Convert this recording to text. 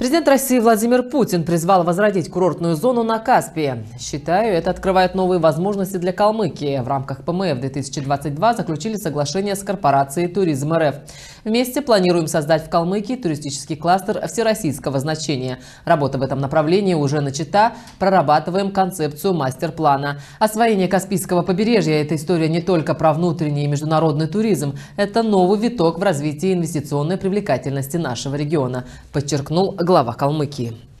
Президент России Владимир Путин призвал возродить курортную зону на Каспии. Считаю, это открывает новые возможности для Калмыкии. В рамках ПМФ 2022 заключили соглашение с корпорацией «Туризм РФ». Вместе планируем создать в Калмыкии туристический кластер всероссийского значения. Работа в этом направлении уже начата. Прорабатываем концепцию мастер-плана. Освоение Каспийского побережья – это история не только про внутренний и международный туризм. Это новый виток в развитии инвестиционной привлекательности нашего региона, подчеркнул глава Калмыкии.